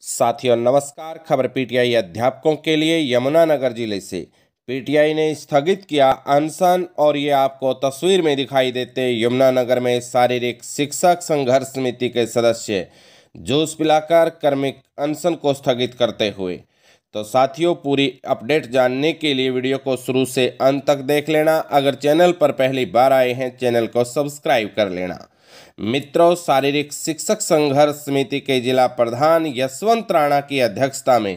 साथियों नमस्कार खबर पीटीआई अध्यापकों के लिए यमुनानगर जिले से पीटीआई ने स्थगित किया अनशन और ये आपको तस्वीर में दिखाई देते यमुनानगर में शारीरिक शिक्षक संघर्ष समिति के सदस्य जूस पिलाकर कर्मिक अनशन को स्थगित करते हुए तो साथियों पूरी अपडेट जानने के लिए वीडियो को शुरू से अंत तक देख लेना अगर चैनल पर पहली बार आए हैं चैनल को सब्सक्राइब कर लेना मित्रों शारीरिक शिक्षक संघर्ष समिति के जिला प्रधान यशवंत राणा की अध्यक्षता में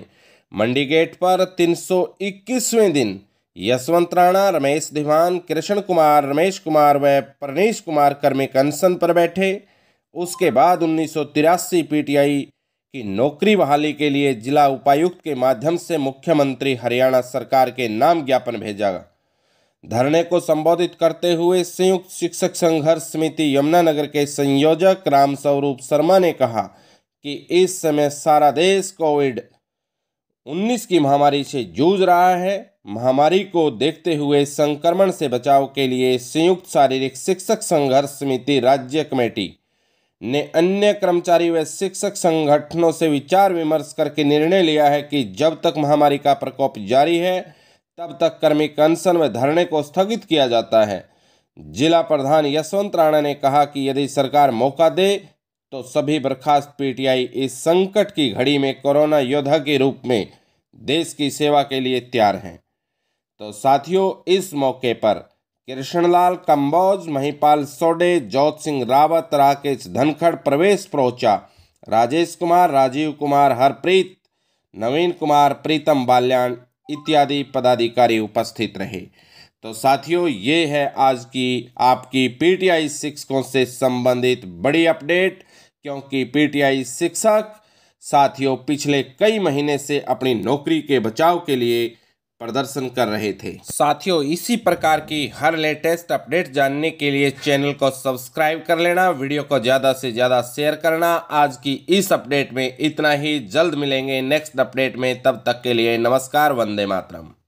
मंडी गेट पर 321वें दिन यशवंत राणा रमेश धीवान कृष्ण कुमार रमेश कुमार व प्रणेश कुमार कर्मिक अनशन पर बैठे उसके बाद उन्नीस पीटीआई की नौकरी बहाली के लिए जिला उपायुक्त के माध्यम से मुख्यमंत्री हरियाणा सरकार के नाम ज्ञापन भेजा धरने को संबोधित करते हुए संयुक्त शिक्षक संघर्ष समिति यमुनानगर के संयोजक राम स्वरूप शर्मा ने कहा कि इस समय सारा देश कोविड 19 की महामारी से जूझ रहा है महामारी को देखते हुए संक्रमण से बचाव के लिए संयुक्त शारीरिक शिक्षक संघर्ष समिति राज्य कमेटी ने अन्य कर्मचारी व शिक्षक संगठनों से विचार विमर्श करके निर्णय लिया है कि जब तक महामारी का प्रकोप जारी है तब तक कर्मी कंसन में धरने को स्थगित किया जाता है जिला प्रधान यशवंत राणा ने कहा कि यदि सरकार मौका दे तो सभी बर्खास्त पीटीआई इस संकट की घड़ी में कोरोना योद्धा के रूप में देश की सेवा के लिए तैयार हैं तो साथियों इस मौके पर कृष्णलाल कंबोज महिपाल सोडे जोत सिंह रावत राकेश धनखड़ प्रवेश प्रोचा राजेश कुमार राजीव कुमार हरप्रीत नवीन कुमार प्रीतम बाल्यान इत्यादि पदाधिकारी उपस्थित रहे तो साथियों ये है आज की आपकी पीटीआई शिक्षकों से संबंधित बड़ी अपडेट क्योंकि पीटीआई शिक्षक साथियों पिछले कई महीने से अपनी नौकरी के बचाव के लिए प्रदर्शन कर रहे थे साथियों इसी प्रकार की हर लेटेस्ट अपडेट जानने के लिए चैनल को सब्सक्राइब कर लेना वीडियो को ज़्यादा से ज़्यादा शेयर करना आज की इस अपडेट में इतना ही जल्द मिलेंगे नेक्स्ट अपडेट में तब तक के लिए नमस्कार वंदे मातरम